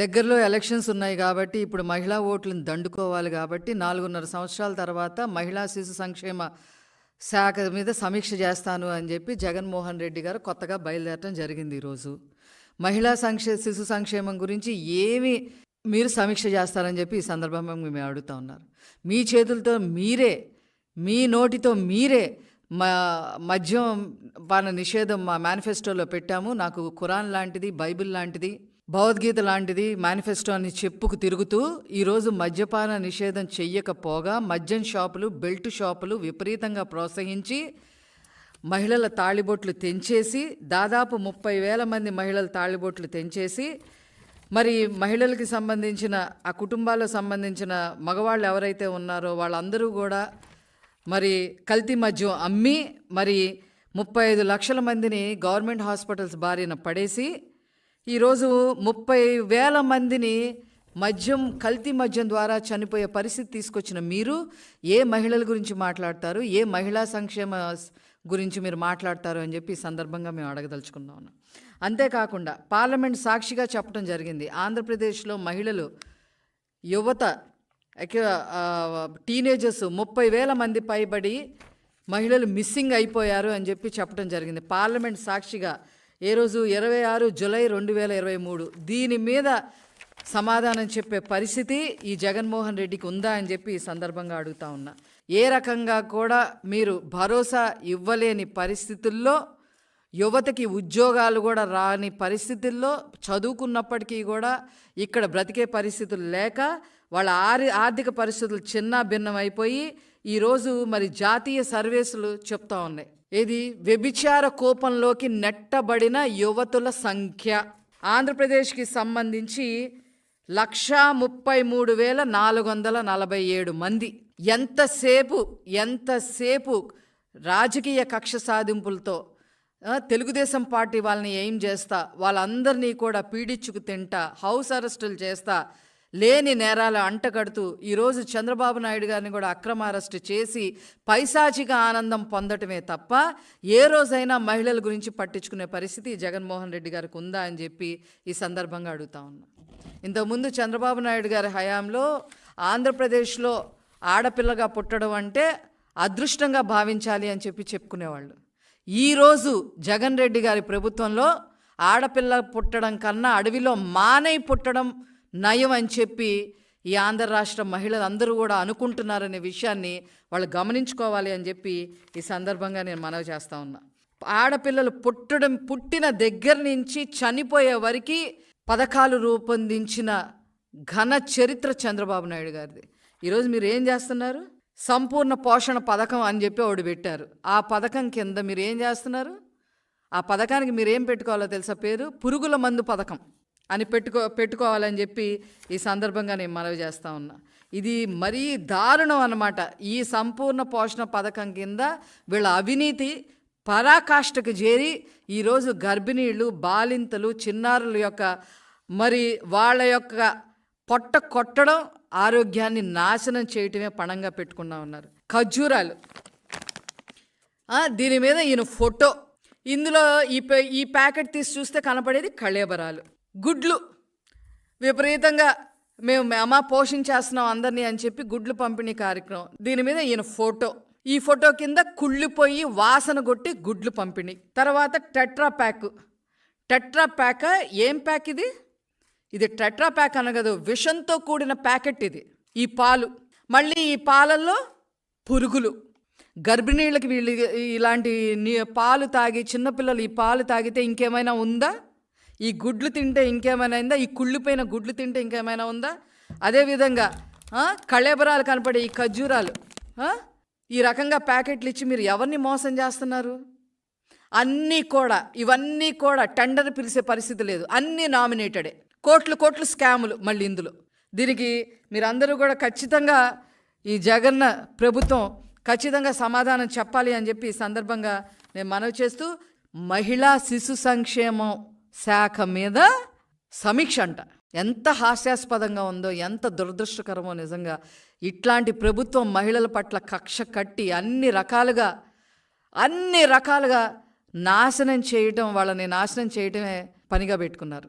దగ్గరలో ఎలక్షన్స్ ఉన్నాయి కాబట్టి ఇప్పుడు మహిళా ఓట్లను దండుకోవాలి కాబట్టి నాలుగున్నర సంవత్సరాల తర్వాత మహిళా శిశు సంక్షేమ శాఖ మీద సమీక్ష చేస్తాను అని చెప్పి జగన్మోహన్ రెడ్డి గారు కొత్తగా బయలుదేరడం జరిగింది ఈరోజు మహిళా సంక్షే శిశు సంక్షేమం గురించి ఏమి మీరు సమీక్ష చేస్తారని చెప్పి ఈ సందర్భంగా మేము అడుగుతా ఉన్నారు మీ చేతులతో మీరే మీ నోటితో మీరే మా మద్యం పాన నిషేధం మా మేనిఫెస్టోలో పెట్టాము నాకు ఖురాన్ లాంటిది బైబిల్ లాంటిది భగవద్గీత లాంటిది మేనిఫెస్టో అని చెప్పుకు తిరుగుతూ ఈరోజు మద్యపాన నిషేధం చెయ్యకపోగా మద్యం షాపులు బెల్ట్ షాపులు విపరీతంగా ప్రోత్సహించి మహిళల తాళిబొట్లు తెంచేసి దాదాపు ముప్పై వేల మంది మహిళల తాళిబొట్లు తెంచేసి మరి మహిళలకి సంబంధించిన ఆ కుటుంబాలకు సంబంధించిన మగవాళ్ళు ఎవరైతే ఉన్నారో వాళ్ళందరూ కూడా మరి కల్తీ మద్యం అమ్మి మరి ముప్పై ఐదు లక్షల మందిని గవర్నమెంట్ హాస్పిటల్స్ బారిన పడేసి ఈరోజు ముప్పై వేల మందిని మద్యం కల్తీ మద్యం ద్వారా చనిపోయే పరిస్థితి తీసుకొచ్చిన మీరు ఏ మహిళల గురించి మాట్లాడతారు ఏ మహిళా సంక్షేమ గురించి మీరు మాట్లాడతారు అని చెప్పి ఈ సందర్భంగా మేము అడగదలుచుకున్నాం అంతేకాకుండా పార్లమెంట్ సాక్షిగా చెప్పడం జరిగింది ఆంధ్రప్రదేశ్లో మహిళలు యువత టీనేజర్స్ ముప్పై వేల మంది పైబడి మహిళలు మిస్సింగ్ అయిపోయారు అని చెప్పి చెప్పడం జరిగింది పార్లమెంట్ సాక్షిగా ఏ రోజు ఇరవై ఆరు జులై రెండు వేల ఇరవై మూడు దీని మీద సమాధానం చెప్పే పరిస్థితి ఈ జగన్మోహన్ రెడ్డికి ఉందా అని చెప్పి ఈ సందర్భంగా అడుగుతా ఉన్నా ఏ రకంగా కూడా మీరు భరోసా ఇవ్వలేని పరిస్థితుల్లో యువతకి ఉద్యోగాలు కూడా రాని పరిస్థితుల్లో చదువుకున్నప్పటికీ కూడా ఇక్కడ బ్రతికే పరిస్థితులు లేక వాళ్ళ ఆర్థిక పరిస్థితులు చిన్న భిన్నమైపోయి ఈరోజు మరి జాతీయ సర్వేసులు చెప్తా ఉన్నాయి ఇది వ్యభిచార కోపంలోకి నెట్టబడిన యువతుల సంఖ్య ఆంధ్రప్రదేశ్కి సంబంధించి లక్ష ముప్పై మూడు వేల నాలుగు వందల నలభై ఏడు మంది ఎంతసేపు ఎంతసేపు రాజకీయ కక్ష సాధింపులతో తెలుగుదేశం పార్టీ వాళ్ళని ఏం చేస్తా వాళ్ళందరినీ కూడా పీడించుకు తింటా హౌస్ అరెస్టులు చేస్తా లేని నేరాలు అంటగడుతూ ఈరోజు చంద్రబాబు నాయుడు గారిని కూడా అక్రమ అరెస్ట్ చేసి పైశాచిక ఆనందం పొందటమే తప్ప ఏ రోజైనా మహిళల గురించి పట్టించుకునే పరిస్థితి జగన్మోహన్ రెడ్డి గారికి ఉందా అని చెప్పి ఈ సందర్భంగా అడుగుతా ఉన్నా ఇంతకుముందు చంద్రబాబు నాయుడు గారి హయాంలో ఆంధ్రప్రదేశ్లో ఆడపిల్లగా పుట్టడం అంటే అదృష్టంగా భావించాలి అని చెప్పి చెప్పుకునేవాళ్ళు ఈరోజు జగన్ రెడ్డి గారి ప్రభుత్వంలో ఆడపిల్ల పుట్టడం కన్నా అడవిలో మానై పుట్టడం నయం అని చెప్పి ఈ ఆంధ్ర రాష్ట్ర మహిళలు అందరూ కూడా అనుకుంటున్నారనే విషయాన్ని వాళ్ళు గమనించుకోవాలి అని చెప్పి ఈ సందర్భంగా నేను మనవి చేస్తూ ఉన్నా ఆడపిల్లలు పుట్టడం పుట్టిన దగ్గర నుంచి చనిపోయే వరకు పథకాలు రూపొందించిన ఘన చరిత్ర చంద్రబాబు నాయుడు గారిది ఈరోజు మీరు ఏం చేస్తున్నారు సంపూర్ణ పోషణ పథకం అని చెప్పి ఆవిడ పెట్టారు ఆ పథకం కింద మీరు ఏం చేస్తున్నారు ఆ పథకానికి మీరేం పెట్టుకోవాలో తెలుసా పేరు పురుగుల మందు పథకం అని పెట్టుకో పెట్టుకోవాలని చెప్పి ఈ సందర్భంగా నేను మనవి చేస్తూ ఉన్నా ఇది మరీ దారుణం అన్నమాట ఈ సంపూర్ణ పోషణ పథకం కింద వీళ్ళ అవినీతి పరాకాష్ఠకు చేరి ఈరోజు గర్భిణీలు బాలింతలు చిన్నారుల యొక్క మరి వాళ్ళ యొక్క పొట్ట కొట్టడం ఆరోగ్యాన్ని నాశనం చేయటమే పణంగా పెట్టుకున్నా ఉన్నారు ఖర్జూరాలు దీని మీద ఈయన ఫోటో ఇందులో ఈ ఈ ప్యాకెట్ తీసి చూస్తే కనపడేది కళేబరాలు గుడ్లు విపరీతంగా మేము మేమ పోషించేస్తున్నాం అందరినీ అని చెప్పి గుడ్లు పంపిణీ కార్యక్రమం దీని మీద ఈయన ఫోటో ఈ ఫోటో కింద కుళ్ళిపోయి వాసన కొట్టి గుడ్లు పంపిణీ తర్వాత టెట్రా ప్యాక్ టెట్రా ప్యాక్ ఏం ప్యాక్ ఇది ఇది టెట్రా ప్యాక్ అనగదు విషంతో కూడిన ప్యాకెట్ ఇది ఈ పాలు మళ్ళీ ఈ పాలల్లో పురుగులు గర్భిణీలకు వీళ్ళు ఇలాంటి పాలు తాగి చిన్నపిల్లలు ఈ పాలు తాగితే ఇంకేమైనా ఉందా ఈ గుడ్లు తింటే ఇంకేమైనా అయిందా ఈ కుళ్ళిపోయిన గుడ్లు తింటే ఇంకేమైనా ఉందా అదేవిధంగా కళేబరాలు కనపడే ఈ ఖర్జూరాలు ఈ రకంగా ప్యాకెట్లు ఇచ్చి మీరు ఎవరిని మోసం చేస్తున్నారు అన్నీ కూడా ఇవన్నీ కూడా టెండర్ పిలిచే పరిస్థితి లేదు అన్నీ నామినేటెడే కోట్లు కోట్లు స్కాములు మళ్ళీ ఇందులో దీనికి మీరందరూ కూడా ఖచ్చితంగా ఈ జగన్న ప్రభుత్వం ఖచ్చితంగా సమాధానం చెప్పాలి అని చెప్పి ఈ సందర్భంగా నేను మనవి చేస్తూ మహిళా శిశు సంక్షేమం శాఖ మీద సమీక్ష అంట ఎంత హాస్యాస్పదంగా ఉందో ఎంత దురదృష్టకరమో నిజంగా ఇట్లాంటి ప్రభుత్వం మహిళల పట్ల కక్ష కట్టి అన్ని రకాలుగా అన్ని రకాలుగా నాశనం చేయటం వాళ్ళని నాశనం చేయటమే పనిగా పెట్టుకున్నారు